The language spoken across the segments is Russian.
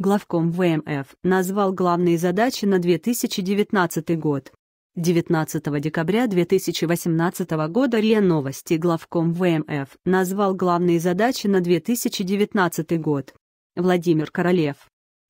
главком ВМФ, назвал главные задачи на 2019 год. 19 декабря 2018 года РИА Новости главком ВМФ назвал главные задачи на 2019 год. Владимир Королев.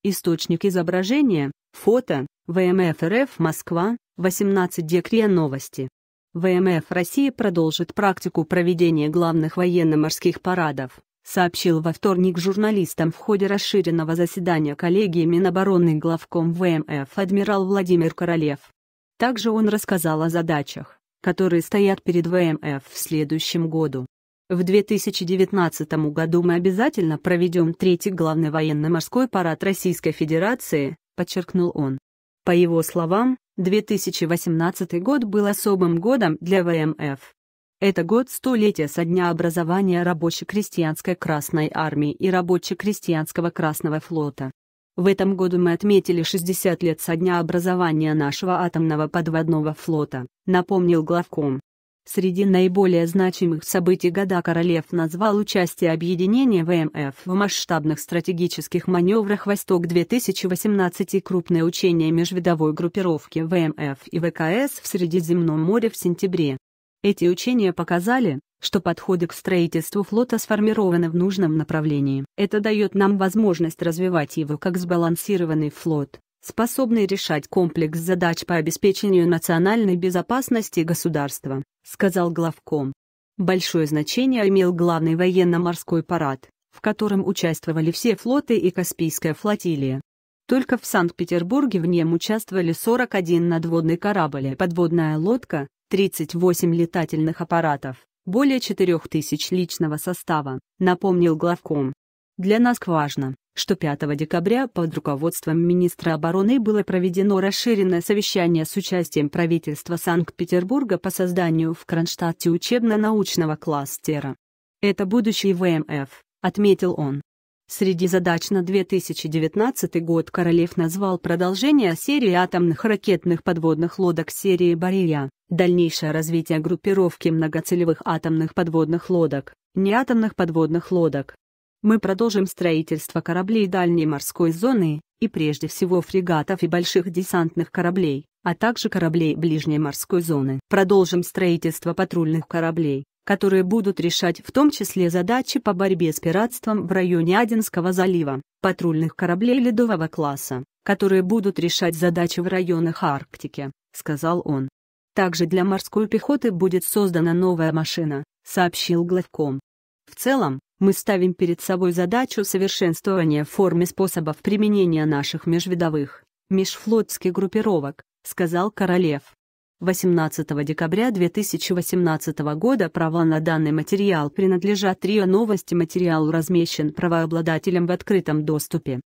Источник изображения, фото, ВМФ РФ Москва, 18 дек РИА Новости. ВМФ России продолжит практику проведения главных военно-морских парадов сообщил во вторник журналистам в ходе расширенного заседания коллегии Минобороны главком ВМФ адмирал Владимир Королев. Также он рассказал о задачах, которые стоят перед ВМФ в следующем году. В 2019 году мы обязательно проведем третий главный военно-морской парад Российской Федерации, подчеркнул он. По его словам, 2018 год был особым годом для ВМФ. Это год столетия со дня образования рабоче-крестьянской Красной Армии и рабоче-крестьянского Красного Флота. В этом году мы отметили 60 лет со дня образования нашего атомного подводного флота, напомнил главком. Среди наиболее значимых событий года Королев назвал участие объединения ВМФ в масштабных стратегических маневрах «Восток-2018» и крупное учение межвидовой группировки ВМФ и ВКС в Средиземном море в сентябре. Эти учения показали, что подходы к строительству флота сформированы в нужном направлении. Это дает нам возможность развивать его как сбалансированный флот, способный решать комплекс задач по обеспечению национальной безопасности государства, сказал главком. Большое значение имел главный военно-морской парад, в котором участвовали все флоты и Каспийская флотилия. Только в Санкт-Петербурге в нем участвовали 41 надводный корабль и подводная лодка, 38 летательных аппаратов, более 4000 личного состава, напомнил главком. Для нас важно, что 5 декабря под руководством министра обороны было проведено расширенное совещание с участием правительства Санкт-Петербурга по созданию в Кронштадте учебно-научного кластера. Это будущий ВМФ, отметил он. Среди задач на 2019 год Королев назвал продолжение серии атомных ракетных подводных лодок серии «Бария», Дальнейшее развитие группировки многоцелевых атомных подводных лодок, неатомных подводных лодок. Мы продолжим строительство кораблей дальней морской зоны, и прежде всего фрегатов и больших десантных кораблей, а также кораблей ближней морской зоны. Продолжим строительство патрульных кораблей, которые будут решать в том числе задачи по борьбе с пиратством в районе Аденского залива, патрульных кораблей ледового класса, которые будут решать задачи в районах Арктики, сказал он. Также для морской пехоты будет создана новая машина, сообщил главком. В целом, мы ставим перед собой задачу совершенствования формы способов применения наших межвидовых, межфлотских группировок, сказал Королев. 18 декабря 2018 года права на данный материал принадлежат РИО Новости. Материал размещен правообладателем в открытом доступе.